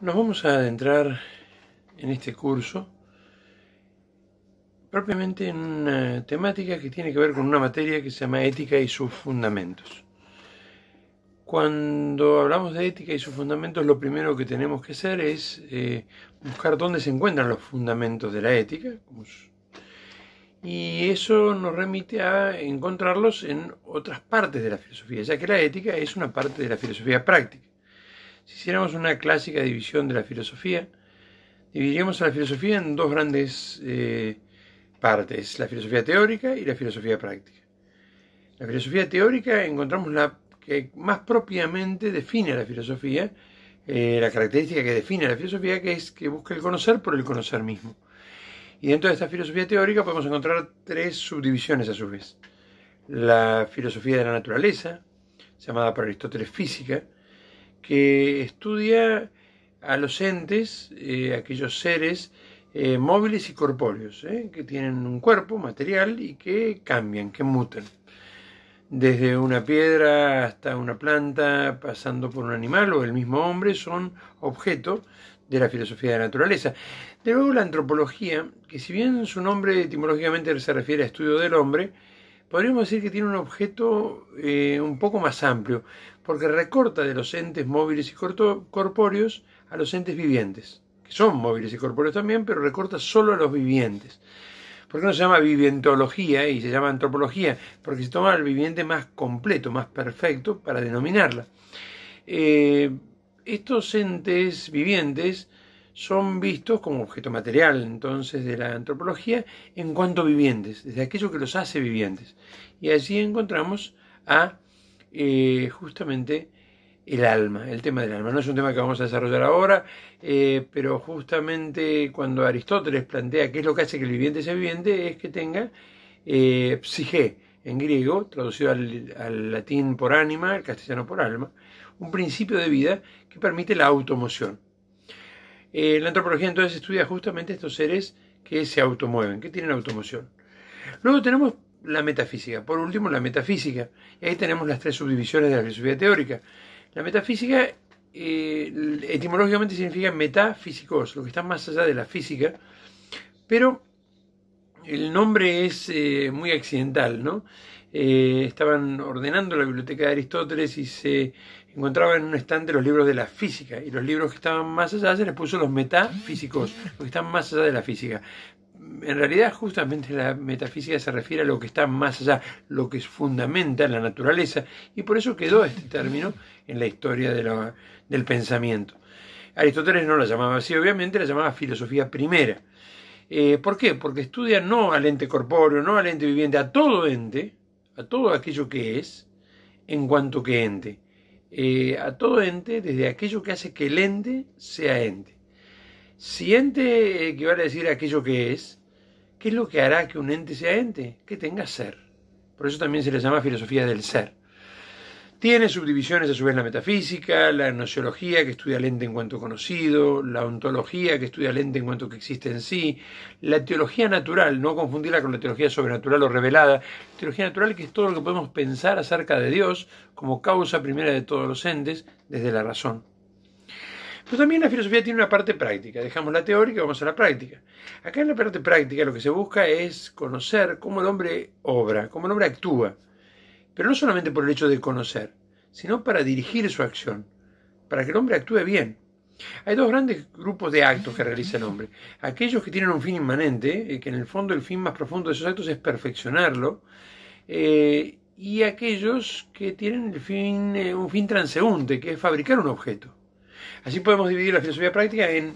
Nos vamos a adentrar en este curso propiamente en una temática que tiene que ver con una materia que se llama ética y sus fundamentos. Cuando hablamos de ética y sus fundamentos, lo primero que tenemos que hacer es eh, buscar dónde se encuentran los fundamentos de la ética. Y eso nos remite a encontrarlos en otras partes de la filosofía, ya que la ética es una parte de la filosofía práctica. Si hiciéramos una clásica división de la filosofía, dividiríamos a la filosofía en dos grandes eh, partes, la filosofía teórica y la filosofía práctica. La filosofía teórica encontramos la que más propiamente define a la filosofía, eh, la característica que define a la filosofía, que es que busca el conocer por el conocer mismo. Y dentro de esta filosofía teórica podemos encontrar tres subdivisiones a su vez. La filosofía de la naturaleza, llamada por Aristóteles física, que estudia a los entes, eh, aquellos seres eh, móviles y corpóreos, eh, que tienen un cuerpo material y que cambian, que mutan. Desde una piedra hasta una planta, pasando por un animal o el mismo hombre, son objeto de la filosofía de la naturaleza. De luego la antropología, que si bien su nombre etimológicamente se refiere a estudio del hombre, podríamos decir que tiene un objeto un poco más amplio, porque recorta de los entes móviles y corpóreos a los entes vivientes, que son móviles y corpóreos también, pero recorta solo a los vivientes. ¿Por qué no se llama vivientología y se llama antropología? Porque se toma el viviente más completo, más perfecto para denominarla. Eh, estos entes vivientes son vistos como objeto material entonces de la antropología en cuanto vivientes, desde aquello que los hace vivientes. Y allí encontramos a eh, justamente el alma, el tema del alma. No es un tema que vamos a desarrollar ahora, eh, pero justamente cuando Aristóteles plantea qué es lo que hace que el viviente sea viviente, es que tenga eh, en griego, traducido al, latín por ánima, al castellano por alma, un principio de vida que permite la automoción. Eh, la antropología entonces estudia justamente estos seres que se automueven, que tienen automoción. Luego tenemos la metafísica. Por último, la metafísica. Y ahí tenemos las tres subdivisiones de la filosofía teórica. La metafísica eh, etimológicamente significa metafísicos, lo que está más allá de la física, pero el nombre es eh, muy accidental, ¿no? Eh, estaban ordenando la biblioteca de Aristóteles y se encontraban en un estante los libros de la física y los libros que estaban más allá se les puso los metafísicos, los que están más allá de la física. En realidad justamente la metafísica se refiere a lo que está más allá, lo que es fundamenta la naturaleza y por eso quedó este término en la historia del pensamiento. Aristóteles no la llamaba así, obviamente la llamaba filosofía primera. Eh, ¿Por qué? Porque estudia no al ente corpóreo, no al ente viviente, a todo ente, a todo aquello que es en cuanto que ente, eh, a todo ente desde aquello que hace que el ente sea ente. Si ente equivale eh, a decir aquello que es, ¿qué es lo que hará que un ente sea ente? Que tenga ser. Por eso también se le llama filosofía del ser. Tiene subdivisiones a su vez la metafísica, la nociología que estudia el ente en cuanto conocido, la ontología que estudia el ente en cuanto que existe en sí, la teología natural, no confundirla con la teología sobrenatural o revelada, la teología natural que es todo lo que podemos pensar acerca de Dios como causa primera de todos los entes desde la razón. Pero también la filosofía tiene una parte práctica, dejamos la teórica y vamos a la práctica. Acá en la parte práctica lo que se busca es conocer cómo el hombre obra, cómo el hombre actúa pero no solamente por el hecho de conocer, sino para dirigir su acción, para que el hombre actúe bien. Hay dos grandes grupos de actos que realiza el hombre. Aquellos que tienen un fin inmanente, eh, que en el fondo el fin más profundo de esos actos es perfeccionarlo, eh, y aquellos que tienen eh, un fin transeúnte, que es fabricar un objeto. Así podemos dividir la filosofía práctica en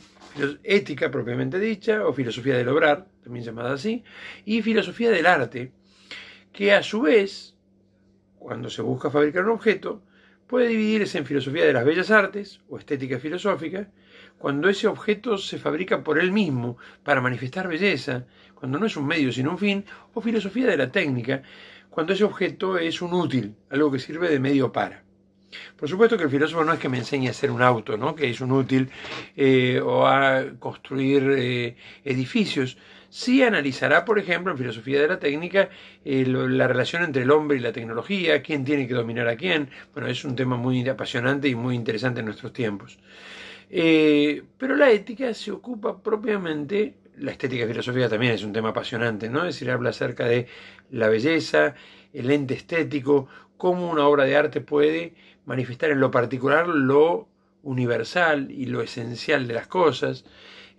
ética propiamente dicha, o filosofía del obrar, también llamada así, y filosofía del arte, que a su vez cuando se busca fabricar un objeto, puede dividirse en filosofía de las bellas artes o estética filosófica, cuando ese objeto se fabrica por él mismo para manifestar belleza, cuando no es un medio sino un fin, o filosofía de la técnica, cuando ese objeto es un útil, algo que sirve de medio para. Por supuesto que el filósofo no es que me enseñe a hacer un auto, ¿no? que es un útil, eh, o a construir eh, edificios, Sí analizará, por ejemplo, en filosofía de la técnica, eh, la relación entre el hombre y la tecnología, quién tiene que dominar a quién. Bueno, es un tema muy apasionante y muy interesante en nuestros tiempos. Eh, pero la ética se ocupa propiamente, la estética filosófica filosofía también es un tema apasionante, ¿no? Es decir, habla acerca de la belleza, el ente estético, cómo una obra de arte puede manifestar en lo particular lo universal y lo esencial de las cosas.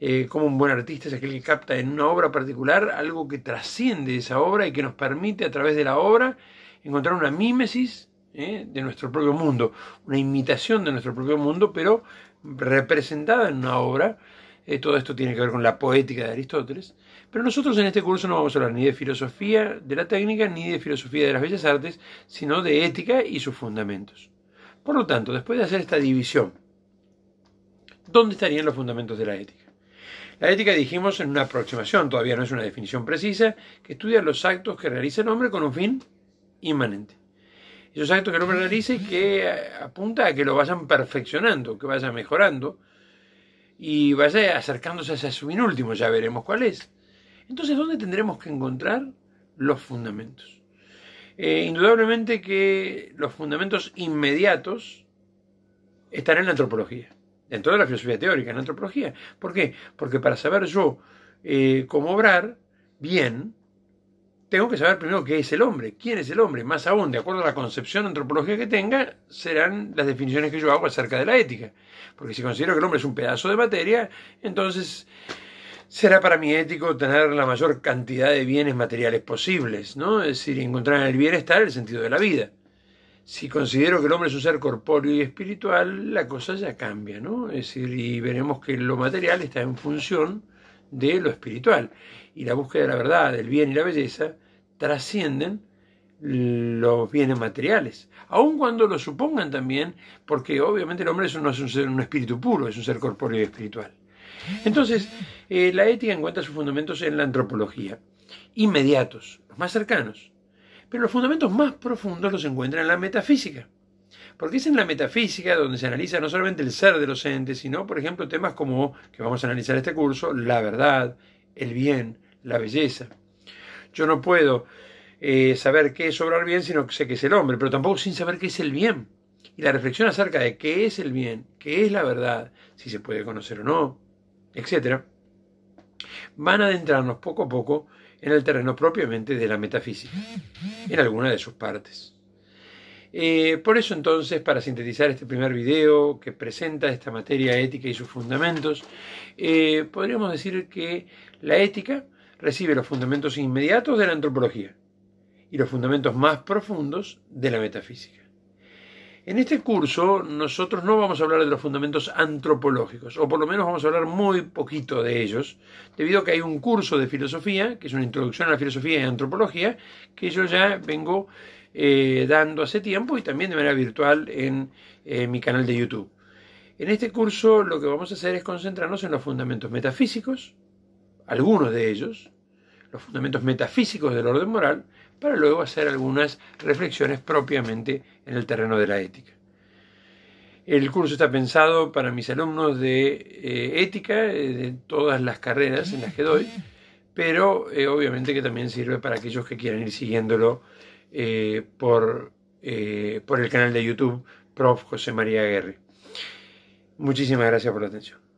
Eh, como un buen artista es aquel que capta en una obra particular algo que trasciende esa obra y que nos permite a través de la obra encontrar una mímesis eh, de nuestro propio mundo, una imitación de nuestro propio mundo, pero representada en una obra. Eh, todo esto tiene que ver con la poética de Aristóteles. Pero nosotros en este curso no vamos a hablar ni de filosofía de la técnica, ni de filosofía de las bellas artes, sino de ética y sus fundamentos. Por lo tanto, después de hacer esta división, ¿dónde estarían los fundamentos de la ética? La ética, dijimos, en una aproximación, todavía no es una definición precisa, que estudia los actos que realiza el hombre con un fin inmanente. Esos actos que el hombre realiza y que eh, apunta a que lo vayan perfeccionando, que vaya mejorando y vaya acercándose hacia su inúltimo, ya veremos cuál es. Entonces, ¿dónde tendremos que encontrar los fundamentos? Eh, indudablemente que los fundamentos inmediatos están en la antropología. En de la filosofía teórica, en la antropología. ¿Por qué? Porque para saber yo eh, cómo obrar bien, tengo que saber primero qué es el hombre, quién es el hombre. Más aún, de acuerdo a la concepción antropológica que tenga, serán las definiciones que yo hago acerca de la ética. Porque si considero que el hombre es un pedazo de materia, entonces será para mí ético tener la mayor cantidad de bienes materiales posibles, ¿no? Es decir, encontrar en el bienestar el sentido de la vida si considero que el hombre es un ser corpóreo y espiritual, la cosa ya cambia, ¿no? Es decir, y veremos que lo material está en función de lo espiritual. Y la búsqueda de la verdad, del bien y la belleza trascienden los bienes materiales, aun cuando lo supongan también, porque obviamente el hombre no es un, ser, un espíritu puro, es un ser corpóreo y espiritual. Entonces, eh, la ética encuentra sus fundamentos en la antropología, inmediatos, los más cercanos, pero los fundamentos más profundos los encuentra en la metafísica. Porque es en la metafísica donde se analiza no solamente el ser de los entes, sino, por ejemplo, temas como, que vamos a analizar este curso, la verdad, el bien, la belleza. Yo no puedo eh, saber qué es obrar bien, sino que sé que es el hombre, pero tampoco sin saber qué es el bien. Y la reflexión acerca de qué es el bien, qué es la verdad, si se puede conocer o no, etc. Van a adentrarnos poco a poco en el terreno propiamente de la metafísica, en alguna de sus partes. Eh, por eso entonces, para sintetizar este primer video que presenta esta materia ética y sus fundamentos, eh, podríamos decir que la ética recibe los fundamentos inmediatos de la antropología y los fundamentos más profundos de la metafísica. En este curso nosotros no vamos a hablar de los fundamentos antropológicos, o por lo menos vamos a hablar muy poquito de ellos, debido a que hay un curso de filosofía, que es una introducción a la filosofía y antropología, que yo ya vengo eh, dando hace tiempo y también de manera virtual en eh, mi canal de YouTube. En este curso lo que vamos a hacer es concentrarnos en los fundamentos metafísicos, algunos de ellos, los fundamentos metafísicos del orden moral para luego hacer algunas reflexiones propiamente en el terreno de la ética. El curso está pensado para mis alumnos de eh, ética, eh, de todas las carreras en las que doy, pero eh, obviamente que también sirve para aquellos que quieran ir siguiéndolo por, por el canal de YouTube Prof. José María Guerre. Muchísimas gracias por la atención.